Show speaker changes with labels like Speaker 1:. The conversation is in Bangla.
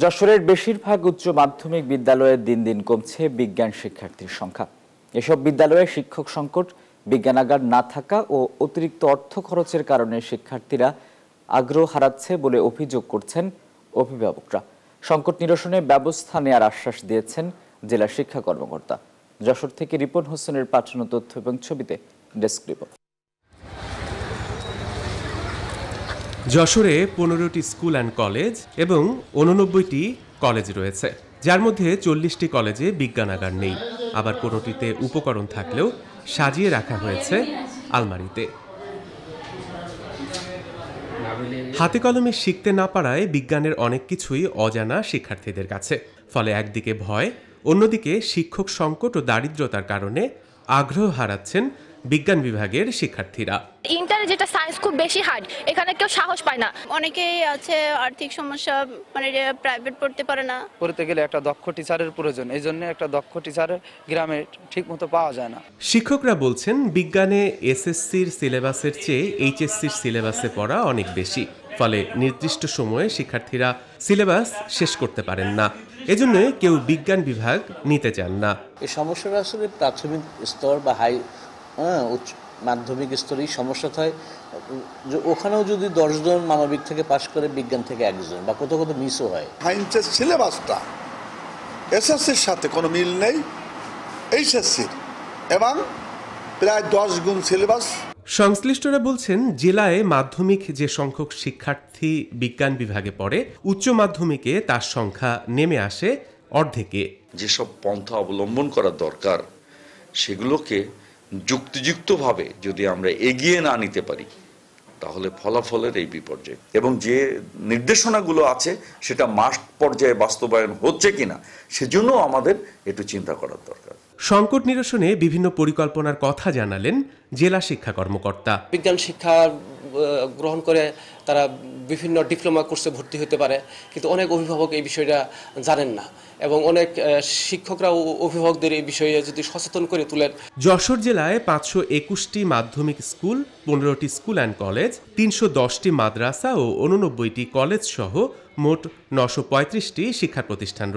Speaker 1: যশোরের বেশিরভাগ উচ্চ মাধ্যমিক বিদ্যালয়ে দিন দিন কমছে বিজ্ঞান শিক্ষার্থীর সংখ্যা এসব বিদ্যালয়ে শিক্ষক সংকট বিজ্ঞানাগার না থাকা ও অতিরিক্ত অর্থ খরচের কারণে শিক্ষার্থীরা আগ্রহ হারাচ্ছে বলে অভিযোগ করছেন অভিভাবকরা সংকট নিরসনে ব্যবস্থা নেওয়ার আশ্বাস দিয়েছেন জেলা শিক্ষা কর্মকর্তা যশোর থেকে রিপন হোসেনের পাঠানো তথ্য এবং ছবিতে ডেস্ক রিপোর্ট
Speaker 2: যশোরে পনেরোটি স্কুল অ্যান্ড কলেজ এবং উননব্বইটি কলেজ রয়েছে যার মধ্যে চল্লিশটি কলেজে বিজ্ঞানাগার নেই আবার কোনোটিতে উপকরণ থাকলেও সাজিয়ে রাখা হয়েছে আলমারিতে হাতে কলমে শিখতে না পারায় বিজ্ঞানের অনেক কিছুই অজানা শিক্ষার্থীদের কাছে ফলে একদিকে ভয় অন্যদিকে শিক্ষক সংকট ও দারিদ্রতার কারণে আগ্রহ হারাচ্ছেন বিজ্ঞান বিভাগের শিক্ষার্থীরা
Speaker 1: ইন্টারে যেটা সায়েন্স খুব বেশি হার্ড এখানে কেউ সাহস পায় না অনেকেই আছে আর্থিক সমস্যা মানে প্রাইভেট পড়তে পারে না পড়তে গেলে একটা দক্ষ টিচারের প্রয়োজন এই জন্য একটা দক্ষ টিচার গ্রামে ঠিকমতো পাওয়া যায় না
Speaker 2: শিক্ষকরা বলছেন বিজ্ঞানে এসএসসির সিলেবাসের চেয়ে এইচএসসির সিলেবাসে পড়া অনেক বেশি ফলে নির্দিষ্ট সময়ে শিক্ষার্থীরা সিলেবাস শেষ করতে পারেন না এজন্য কেউ বিজ্ঞান বিভাগ নিতে চান না
Speaker 3: এই সমস্যাটা
Speaker 1: আসলে প্রাথমিক স্তর বা হাই হ্যাঁ উচ্চ মাধ্যমিক স্তরেই সমস্যা হয়
Speaker 3: ওখানেও যদি দশজন মানবিক থেকে পাশ করে বিজ্ঞান থেকে একজন বা কোথাও কোথাও মিসও হয় সায়েন্সের সিলেবাসটা এসএসসির সাথে কোনো মিল নেই এইচএসসির এবং প্রায় দশ গুণ সিলেবাস
Speaker 2: সংশ্লিষ্টরা বলছেন জেলায় মাধ্যমিক যে সংখ্যক শিক্ষার্থী বিজ্ঞান বিভাগে পড়ে উচ্চ মাধ্যমিকে তার সংখ্যা নেমে আসে অর্ধেকে
Speaker 3: যেসব পন্থা অবলম্বন করা দরকার সেগুলোকে যুক্তিযুক্তভাবে যদি আমরা এগিয়ে না নিতে পারি তাহলে ফলাফলের এই বিপর্যয় এবং যে নির্দেশনাগুলো আছে সেটা মাস পর্যায়ে বাস্তবায়ন হচ্ছে কিনা সেজন্য আমাদের একটু চিন্তা করার দরকার
Speaker 2: সংকট নিরসনে বিভিন্ন পরিকল্পনার কথা জানালেন জেলা শিক্ষা কর্মকর্তা
Speaker 3: বিজ্ঞান শিক্ষা
Speaker 1: গ্রহণ করে তারা বিভিন্ন ডিপ্লোমা কোর্সে ভর্তি হতে পারে কিন্তু অনেক অভিভাবক এই বিষয়টা জানেন না এবং অনেক শিক্ষকরা অভিভাবকদের এই বিষয়ে যদি
Speaker 2: সচেতন করে তোলেন যশোর জেলায় পাঁচশো একুশটি মাধ্যমিক স্কুল পনেরোটি স্কুল অ্যান্ড কলেজ তিনশো দশটি মাদ্রাসা ও উননব্বইটি কলেজ সহ মোট নশো পঁয়ত্রিশটি শিক্ষা প্রতিষ্ঠান